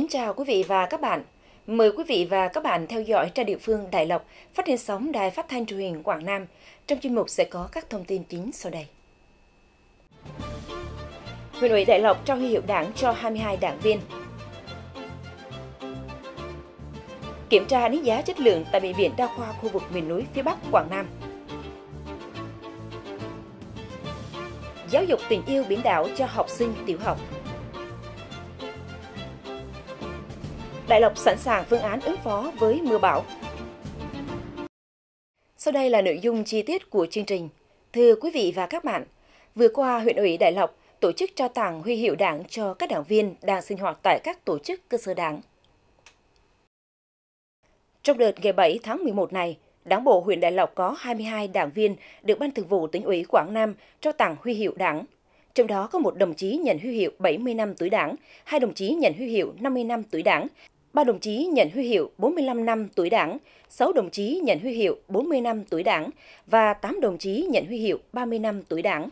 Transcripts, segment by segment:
Kính chào quý vị và các bạn. Mời quý vị và các bạn theo dõi trang Địa Phương Đại Lộc, phát trên sóng Đài Phát thanh Truyền hình Quảng Nam. Trong chuyên mục sẽ có các thông tin chính sau đây. Huyện ủy Đại Lộc trao huy hiệu đảng cho 22 đảng viên. Kiểm tra đánh giá chất lượng tại Bệnh viện Đa khoa khu vực miền núi phía Bắc Quảng Nam. Giáo dục tình yêu biển đảo cho học sinh tiểu học Đại Lộc sẵn sàng phương án ứng phó với mưa bão. Sau đây là nội dung chi tiết của chương trình. Thưa quý vị và các bạn, vừa qua huyện ủy Đại Lộc tổ chức trao tặng huy hiệu đảng cho các đảng viên đang sinh hoạt tại các tổ chức cơ sở đảng. Trong đợt ngày 7 tháng 11 này, Đảng bộ huyện Đại Lộc có 22 đảng viên được Ban Thường vụ tỉnh ủy Quảng Nam trao tặng huy hiệu Đảng. Trong đó có một đồng chí nhận huy hiệu 70 năm tuổi Đảng, hai đồng chí nhận huy hiệu 50 năm tuổi Đảng, 3 đồng chí nhận huy hiệu 45 năm tuổi Đảng, 6 đồng chí nhận huy hiệu 40 năm tuổi Đảng và 8 đồng chí nhận huy hiệu 30 năm tuổi Đảng.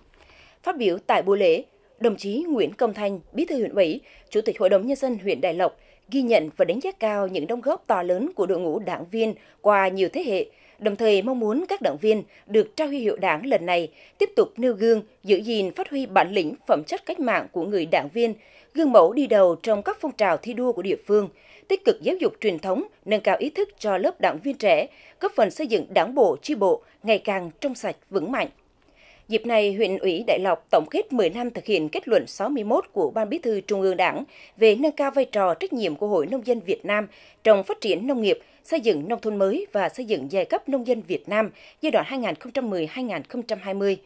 Phát biểu tại buổi lễ, đồng chí Nguyễn Công Thanh, Bí thư huyện ủy, Chủ tịch Hội đồng nhân dân huyện Đại Lộc ghi nhận và đánh giá cao những đóng góp to lớn của đội ngũ đảng viên qua nhiều thế hệ, đồng thời mong muốn các đảng viên được trao huy hiệu đảng lần này tiếp tục nêu gương, giữ gìn phát huy bản lĩnh phẩm chất cách mạng của người đảng viên, gương mẫu đi đầu trong các phong trào thi đua của địa phương, tích cực giáo dục truyền thống, nâng cao ý thức cho lớp đảng viên trẻ, góp phần xây dựng đảng bộ, chi bộ ngày càng trong sạch, vững mạnh. Dịp này, huyện ủy Đại Lộc tổng kết 10 năm thực hiện kết luận 61 của Ban Bí thư Trung ương Đảng về nâng cao vai trò trách nhiệm của Hội Nông dân Việt Nam trong phát triển nông nghiệp, xây dựng nông thôn mới và xây dựng giai cấp nông dân Việt Nam giai đoạn 2010-2020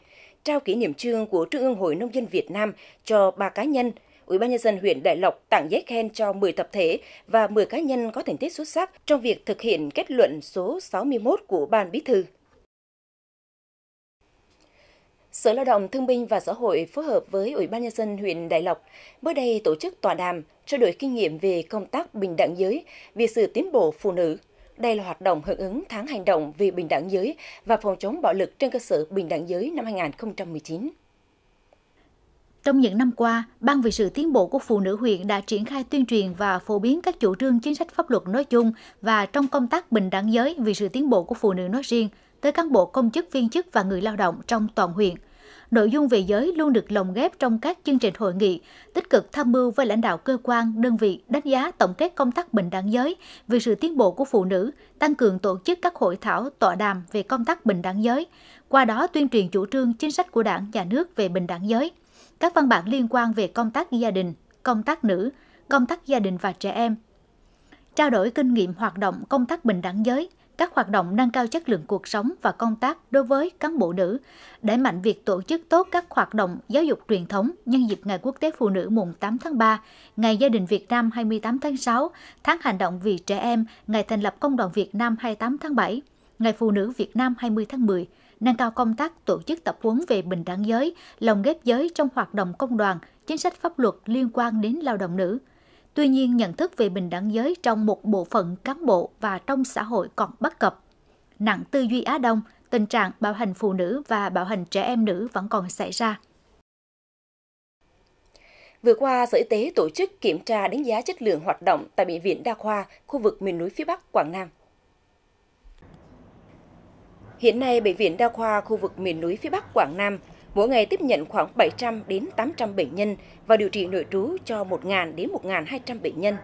trao kỷ niệm trương của Trung ương Hội Nông dân Việt Nam cho ba cá nhân – Ủy ban nhân dân huyện Đại Lộc tặng giấy khen cho 10 tập thể và 10 cá nhân có thành tích xuất sắc trong việc thực hiện kết luận số 61 của Ban Bí thư. Sở Lao động Thương binh và Xã hội phối hợp với Ủy ban nhân dân huyện Đại Lộc mới đây tổ chức tọa đàm trao đổi kinh nghiệm về công tác bình đẳng giới, vì sự tiến bộ phụ nữ. Đây là hoạt động hưởng ứng tháng hành động vì bình đẳng giới và phòng chống bạo lực trên cơ sở bình đẳng giới năm 2019. Trong những năm qua, Ban vì sự tiến bộ của phụ nữ huyện đã triển khai tuyên truyền và phổ biến các chủ trương chính sách pháp luật nói chung và trong công tác bình đẳng giới vì sự tiến bộ của phụ nữ nói riêng tới cán bộ công chức viên chức và người lao động trong toàn huyện. Nội dung về giới luôn được lồng ghép trong các chương trình hội nghị, tích cực tham mưu với lãnh đạo cơ quan, đơn vị đánh giá tổng kết công tác bình đẳng giới vì sự tiến bộ của phụ nữ, tăng cường tổ chức các hội thảo, tọa đàm về công tác bình đẳng giới, qua đó tuyên truyền chủ trương chính sách của Đảng, Nhà nước về bình đẳng giới – các văn bản liên quan về công tác gia đình, công tác nữ, công tác gia đình và trẻ em. Trao đổi kinh nghiệm hoạt động công tác bình đẳng giới, các hoạt động nâng cao chất lượng cuộc sống và công tác đối với cán bộ nữ, đẩy mạnh việc tổ chức tốt các hoạt động giáo dục truyền thống nhân dịp Ngày Quốc tế Phụ nữ mùng 8 tháng 3, Ngày Gia đình Việt Nam 28 tháng 6, Tháng Hành động vì Trẻ Em, Ngày Thành lập Công đoàn Việt Nam 28 tháng 7, Ngày Phụ nữ Việt Nam 20 tháng 10, nâng cao công tác tổ chức tập huấn về bình đẳng giới, lồng ghép giới trong hoạt động công đoàn, chính sách pháp luật liên quan đến lao động nữ. Tuy nhiên, nhận thức về bình đẳng giới trong một bộ phận cán bộ và trong xã hội còn bất cập. Nặng tư duy Á Đông, tình trạng bạo hành phụ nữ và bạo hành trẻ em nữ vẫn còn xảy ra. Vừa qua, Sở Y tế tổ chức kiểm tra đánh giá chất lượng hoạt động tại Bệnh viện Đa khoa khu vực miền núi phía Bắc Quảng Nam. Hiện nay, Bệnh viện Đa khoa khu vực miền núi phía Bắc Quảng Nam mỗi ngày tiếp nhận khoảng 700 đến 800 bệnh nhân và điều trị nội trú cho 1.000 đến 1.200 bệnh nhân.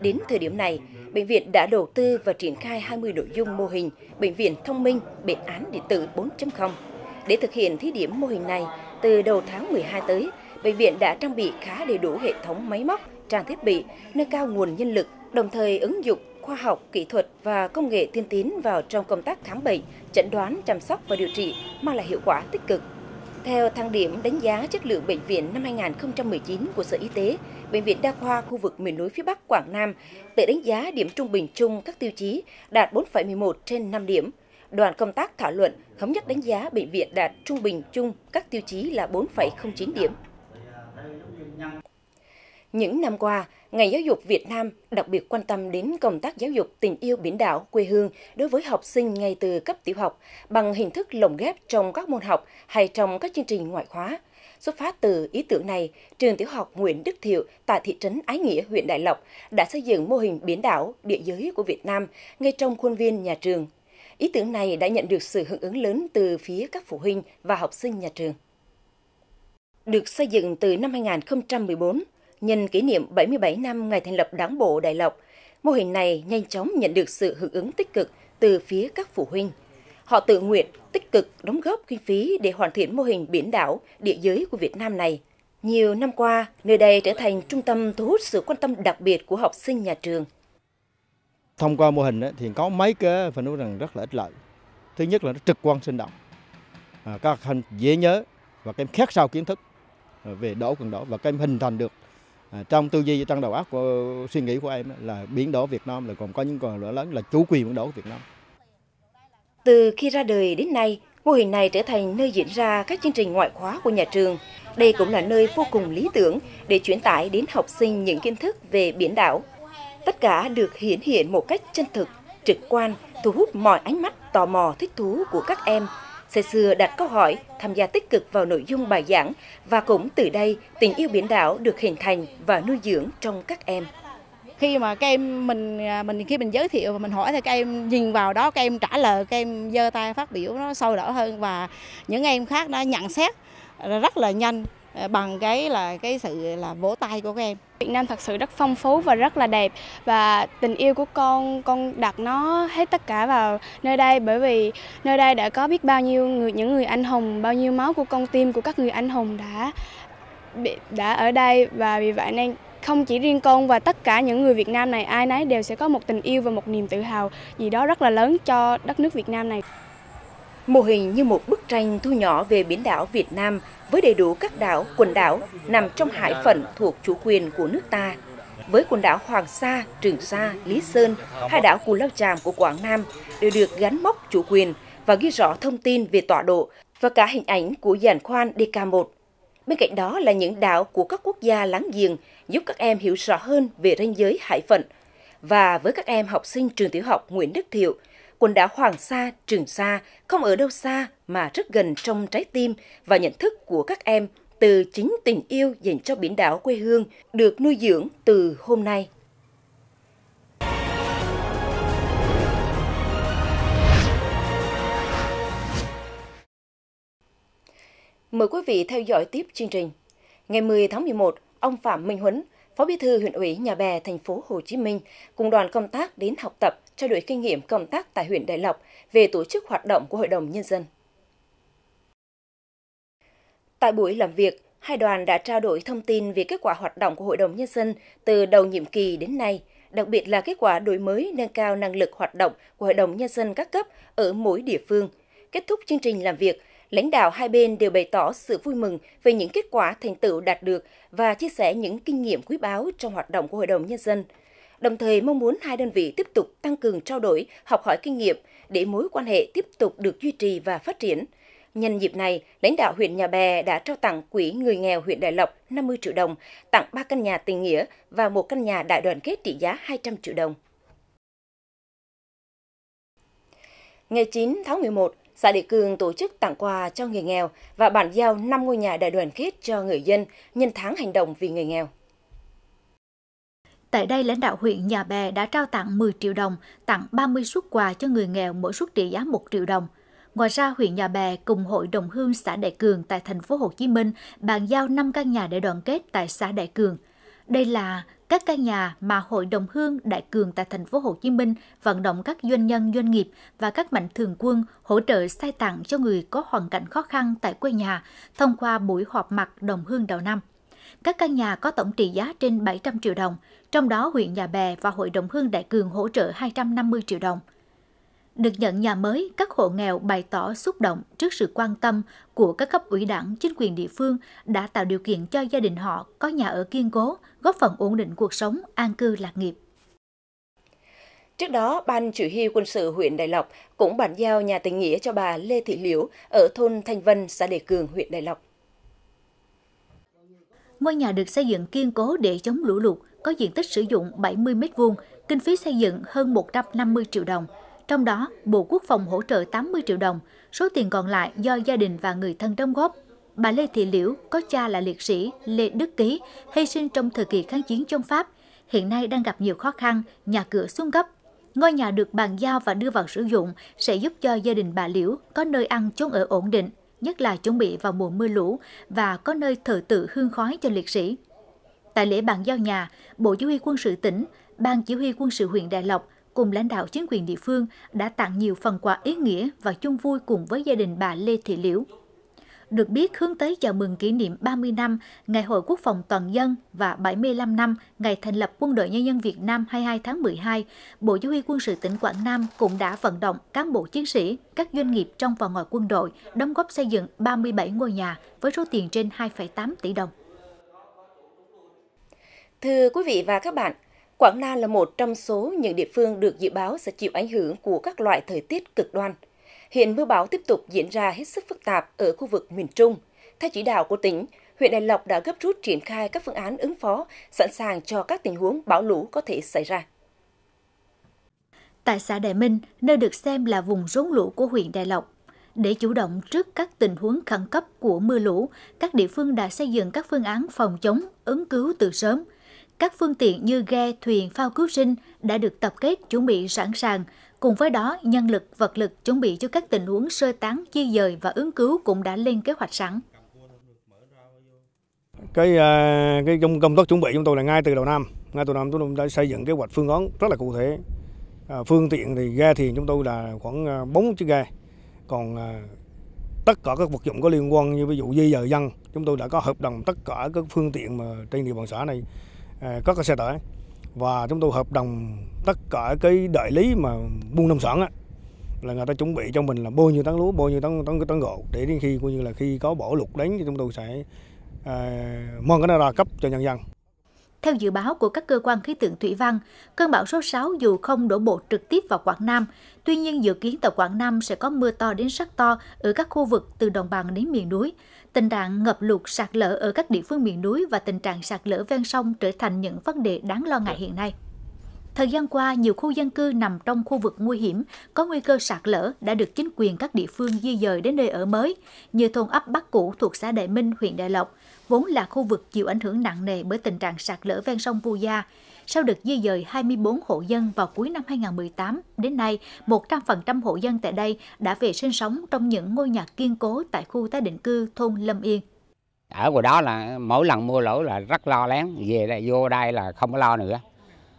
Đến thời điểm này, bệnh viện đã đầu tư và triển khai 20 nội dung mô hình bệnh viện thông minh, bệnh án điện tử 4.0. Để thực hiện thí điểm mô hình này, từ đầu tháng 12 tới, bệnh viện đã trang bị khá đầy đủ hệ thống máy móc, trang thiết bị, nâng cao nguồn nhân lực, đồng thời ứng dụng khoa học, kỹ thuật và công nghệ tiên tiến vào trong công tác khám bệnh, chẩn đoán, chăm sóc và điều trị mang lại hiệu quả tích cực. Theo thang điểm đánh giá chất lượng bệnh viện năm 2019 của Sở Y tế, Bệnh viện Đa khoa khu vực miền núi phía Bắc Quảng Nam tự đánh giá điểm trung bình chung các tiêu chí đạt 4,11 trên 5 điểm. Đoàn công tác thảo luận, thống nhất đánh giá bệnh viện đạt trung bình chung các tiêu chí là 4,09 điểm. Những năm qua, ngành giáo dục Việt Nam đặc biệt quan tâm đến công tác giáo dục tình yêu biển đảo quê hương đối với học sinh ngay từ cấp tiểu học bằng hình thức lồng ghép trong các môn học hay trong các chương trình ngoại khóa. Xuất phát từ ý tưởng này, trường tiểu học Nguyễn Đức Thiệu tại thị trấn Ái Nghĩa, huyện Đại Lộc đã xây dựng mô hình biển đảo địa giới của Việt Nam ngay trong khuôn viên nhà trường. Ý tưởng này đã nhận được sự hưởng ứng lớn từ phía các phụ huynh và học sinh nhà trường. Được xây dựng từ năm 2014, nhân kỷ niệm 77 năm ngày thành lập Đảng bộ Đại Lộc. Mô hình này nhanh chóng nhận được sự hưởng ứng tích cực từ phía các phụ huynh. Họ tự nguyện tích cực đóng góp kinh phí để hoàn thiện mô hình biển đảo địa giới của Việt Nam này. Nhiều năm qua, nơi đây trở thành trung tâm thu hút sự quan tâm đặc biệt của học sinh nhà trường. Thông qua mô hình thì có mấy cái phải nói rằng rất là ích lợi. Thứ nhất là nó trực quan sinh động. À, các học sinh dễ nhớ và các em khát sao kiến thức về đổ cần đổ và các em hình thành được À, trong tư duy trong đầu óc của, suy nghĩ của em là biển đảo Việt Nam là còn có những còn lửa lớn là chủ quyền biển đảo Việt Nam. Từ khi ra đời đến nay, mô hình này trở thành nơi diễn ra các chương trình ngoại khóa của nhà trường. Đây cũng là nơi vô cùng lý tưởng để chuyển tải đến học sinh những kiến thức về biển đảo. Tất cả được hiển hiện một cách chân thực, trực quan, thu hút mọi ánh mắt tò mò thích thú của các em Xây xưa đặt câu hỏi, tham gia tích cực vào nội dung bài giảng và cũng từ đây tình yêu biển đảo được hình thành và nuôi dưỡng trong các em khi mà các em mình à, mình khi mình giới thiệu và mình hỏi thì các em nhìn vào đó các em trả lời các em giơ tay phát biểu nó sâu đỏ hơn và những em khác đã nhận xét rất là nhanh bằng cái là cái sự là vỗ tay của các em. Việt Nam thật sự rất phong phú và rất là đẹp và tình yêu của con con đặt nó hết tất cả vào nơi đây bởi vì nơi đây đã có biết bao nhiêu người những người anh hùng, bao nhiêu máu của con tim của các người anh hùng đã đã ở đây và vì vậy nên không chỉ riêng con và tất cả những người Việt Nam này ai nấy đều sẽ có một tình yêu và một niềm tự hào gì đó rất là lớn cho đất nước Việt Nam này. Mô hình như một bức tranh thu nhỏ về biển đảo Việt Nam với đầy đủ các đảo, quần đảo nằm trong hải phận thuộc chủ quyền của nước ta, với quần đảo Hoàng Sa, Trường Sa, Lý Sơn, hai đảo Cù Lao Chàm của Quảng Nam đều được gắn mốc chủ quyền và ghi rõ thông tin về tọa độ và cả hình ảnh của giàn khoan DK1. Bên cạnh đó là những đảo của các quốc gia láng giềng giúp các em hiểu rõ hơn về ranh giới hải phận. Và với các em học sinh trường tiểu học Nguyễn Đức Thiệu, quần đảo Hoàng Sa, Trường Sa không ở đâu xa mà rất gần trong trái tim và nhận thức của các em từ chính tình yêu dành cho biển đảo quê hương được nuôi dưỡng từ hôm nay. Mời quý vị theo dõi tiếp chương trình. Ngày 10 tháng 11, ông Phạm Minh Huấn, Phó Bí thư huyện ủy Nhà Bè, thành phố Hồ Chí Minh cùng đoàn công tác đến học tập, trao đổi kinh nghiệm công tác tại huyện Đại Lộc về tổ chức hoạt động của Hội đồng Nhân dân. Tại buổi làm việc, hai đoàn đã trao đổi thông tin về kết quả hoạt động của Hội đồng Nhân dân từ đầu nhiệm kỳ đến nay, đặc biệt là kết quả đổi mới nâng cao năng lực hoạt động của Hội đồng Nhân dân các cấp ở mỗi địa phương. Kết thúc chương trình làm việc, lãnh đạo hai bên đều bày tỏ sự vui mừng về những kết quả thành tựu đạt được và chia sẻ những kinh nghiệm quý báu trong hoạt động của Hội đồng Nhân dân. Đồng thời mong muốn hai đơn vị tiếp tục tăng cường trao đổi, học hỏi kinh nghiệm để mối quan hệ tiếp tục được duy trì và phát triển. Nhân dịp này, lãnh đạo huyện Nhà Bè đã trao tặng Quỹ Người nghèo huyện Đại Lộc 50 triệu đồng, tặng 3 căn nhà tình nghĩa và một căn nhà đại đoàn kết trị giá 200 triệu đồng. Ngày 9 tháng 11, xã Địa Cường tổ chức tặng quà cho người nghèo và bản giao 5 ngôi nhà đại đoàn kết cho người dân nhân tháng hành động vì người nghèo. Tại đây, lãnh đạo huyện Nhà Bè đã trao tặng 10 triệu đồng, tặng 30 suất quà cho người nghèo mỗi suất trị giá 1 triệu đồng. Ngoài ra, huyện Nhà Bè cùng Hội đồng hương xã Đại Cường tại thành phố Hồ Chí Minh bàn giao 5 căn nhà để đoàn kết tại xã Đại Cường. Đây là các căn nhà mà Hội đồng Hương Đại Cường tại thành phố Hồ Chí Minh vận động các doanh nhân doanh nghiệp và các mạnh thường quân hỗ trợ xây tặng cho người có hoàn cảnh khó khăn tại quê nhà thông qua buổi họp mặt đồng hương đầu năm. Các căn nhà có tổng trị giá trên 700 triệu đồng, trong đó huyện Nhà Bè và Hội đồng Hương Đại Cường hỗ trợ 250 triệu đồng – được nhận nhà mới, các hộ nghèo bày tỏ xúc động trước sự quan tâm của các cấp ủy đảng, chính quyền địa phương đã tạo điều kiện cho gia đình họ có nhà ở kiên cố, góp phần ổn định cuộc sống, an cư lạc nghiệp. Trước đó, Ban Chỉ huy quân sự huyện Đại Lộc cũng bàn giao nhà tình nghĩa cho bà Lê Thị Liễu ở thôn Thanh Vân, xã Đề Cường, huyện Đại Lộc. Ngôi nhà được xây dựng kiên cố để chống lũ lụt, có diện tích sử dụng 70 m2, kinh phí xây dựng hơn 150 triệu đồng – trong đó, Bộ Quốc phòng hỗ trợ 80 triệu đồng, số tiền còn lại do gia đình và người thân đóng góp. Bà Lê Thị Liễu có cha là liệt sĩ Lê Đức Ký, hy sinh trong thời kỳ kháng chiến chống Pháp, hiện nay đang gặp nhiều khó khăn, nhà cửa xuống cấp. Ngôi nhà được bàn giao và đưa vào sử dụng sẽ giúp cho gia đình bà Liễu có nơi ăn chốn ở ổn định, nhất là chuẩn bị vào mùa mưa lũ và có nơi thờ tự hương khói cho liệt sĩ. Tại lễ bàn giao nhà, Bộ Chỉ huy quân sự tỉnh, Ban Chỉ huy quân sự huyện Đại Lộc cùng lãnh đạo chính quyền địa phương đã tặng nhiều phần quà ý nghĩa và chung vui cùng với gia đình bà Lê Thị Liễu. Được biết, hướng tới chào mừng kỷ niệm 30 năm Ngày Hội Quốc phòng Toàn dân và 75 năm Ngày thành lập Quân đội Nhân dân Việt Nam 22 tháng 12, Bộ Chỉ huy Quân sự tỉnh Quảng Nam cũng đã vận động cán bộ chiến sĩ, các doanh nghiệp trong và ngoài quân đội đóng góp xây dựng 37 ngôi nhà với số tiền trên 2,8 tỷ đồng. Thưa quý vị và các bạn, Quảng Nam là một trong số những địa phương được dự báo sẽ chịu ảnh hưởng của các loại thời tiết cực đoan. Hiện mưa bão tiếp tục diễn ra hết sức phức tạp ở khu vực miền Trung. Theo chỉ đạo của tỉnh, huyện Đại Lộc đã gấp rút triển khai các phương án ứng phó, sẵn sàng cho các tình huống bão lũ có thể xảy ra. Tại xã Đại Minh, nơi được xem là vùng rốn lũ của huyện Đại Lộc, để chủ động trước các tình huống khẩn cấp của mưa lũ, các địa phương đã xây dựng các phương án phòng chống, ứng cứu từ sớm – các phương tiện như ghe, thuyền, phao cứu sinh đã được tập kết chuẩn bị sẵn sàng. Cùng với đó, nhân lực, vật lực chuẩn bị cho các tình huống sơ tán, di dời và ứng cứu cũng đã lên kế hoạch sẵn. Cái à, cái công công tác chuẩn bị chúng tôi là ngay từ đầu năm, ngay từ đầu năm chúng tôi đã xây dựng kế hoạch phương án rất là cụ thể. À, phương tiện thì ghe thì chúng tôi là khoảng 4 à, chiếc ghe. Còn tất cả các vật dụng có liên quan như ví dụ di dời dân, chúng tôi đã có hợp đồng tất cả các phương tiện mà trên địa bàn xã này Ờ, các cái xe tải và chúng tôi hợp đồng tất cả cái đại lý mà buôn nông sản á, là người ta chuẩn bị cho mình là bao nhiêu tấn lúa bao nhiêu tấn tấn tấn gỗ để đến khi coi như là khi có bão lục đánh thì chúng tôi sẽ uh, mang cái đó ra cấp cho nhân dân theo dự báo của các cơ quan khí tượng thủy văn, cơn bão số 6 dù không đổ bộ trực tiếp vào Quảng Nam, tuy nhiên dự kiến tại Quảng Nam sẽ có mưa to đến rất to ở các khu vực từ đồng bằng đến miền núi. Tình trạng ngập lụt sạt lở ở các địa phương miền núi và tình trạng sạt lở ven sông trở thành những vấn đề đáng lo ngại hiện nay. Thời gian qua, nhiều khu dân cư nằm trong khu vực nguy hiểm có nguy cơ sạt lở đã được chính quyền các địa phương di dời đến nơi ở mới, như thôn ấp Bắc Cũ thuộc xã Đại Minh, huyện Đại Lộc, vốn là khu vực chịu ảnh hưởng nặng nề bởi tình trạng sạt lở ven sông Vu Gia. Sau được di dời 24 hộ dân vào cuối năm 2018, đến nay 100% hộ dân tại đây đã về sinh sống trong những ngôi nhà kiên cố tại khu tái định cư thôn Lâm Yên. Ở ngoài đó là mỗi lần mưa lũ là rất lo lắng, về đây vô đây là không có lo nữa.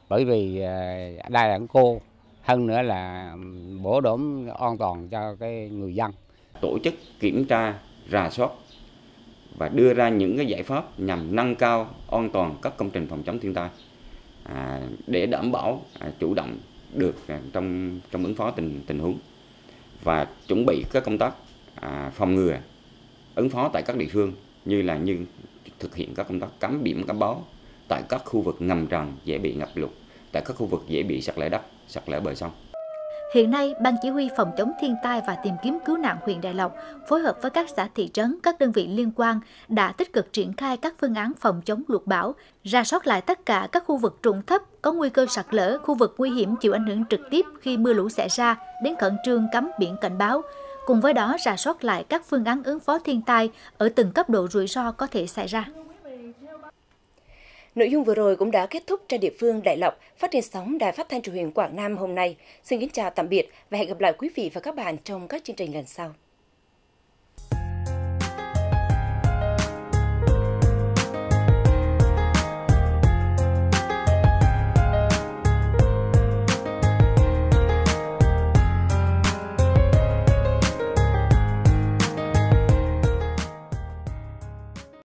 Bởi vì ờ, đây là cô, hơn nữa là bổ đổm an toàn cho cái người dân. Tổ chức kiểm tra, rà soát và đưa ra những cái giải pháp nhằm nâng cao an toàn các công trình phòng chống thiên tai à, để đảm bảo à, chủ động được à, trong trong ứng phó tình tình huống và chuẩn bị các công tác à, phòng ngừa ứng phó tại các địa phương như là như thực hiện các công tác cắm biển cắm báo tại các khu vực ngầm tràn dễ bị ngập lụt tại các khu vực dễ bị sạt lở đất sạt lở bờ sông Hiện nay, Ban Chỉ huy Phòng chống thiên tai và tìm kiếm cứu nạn huyện Đại Lộc phối hợp với các xã thị trấn, các đơn vị liên quan đã tích cực triển khai các phương án phòng chống lụt bão, ra soát lại tất cả các khu vực trũng thấp có nguy cơ sạt lở, khu vực nguy hiểm chịu ảnh hưởng trực tiếp khi mưa lũ xảy ra, đến khẩn trương cắm biển cảnh báo. Cùng với đó, ra soát lại các phương án ứng phó thiên tai ở từng cấp độ rủi ro có thể xảy ra. Nội dung vừa rồi cũng đã kết thúc trên địa phương Đại Lộc, phát trên sóng Đài Phát thanh truyền hình Quảng Nam hôm nay. Xin kính chào tạm biệt và hẹn gặp lại quý vị và các bạn trong các chương trình lần sau.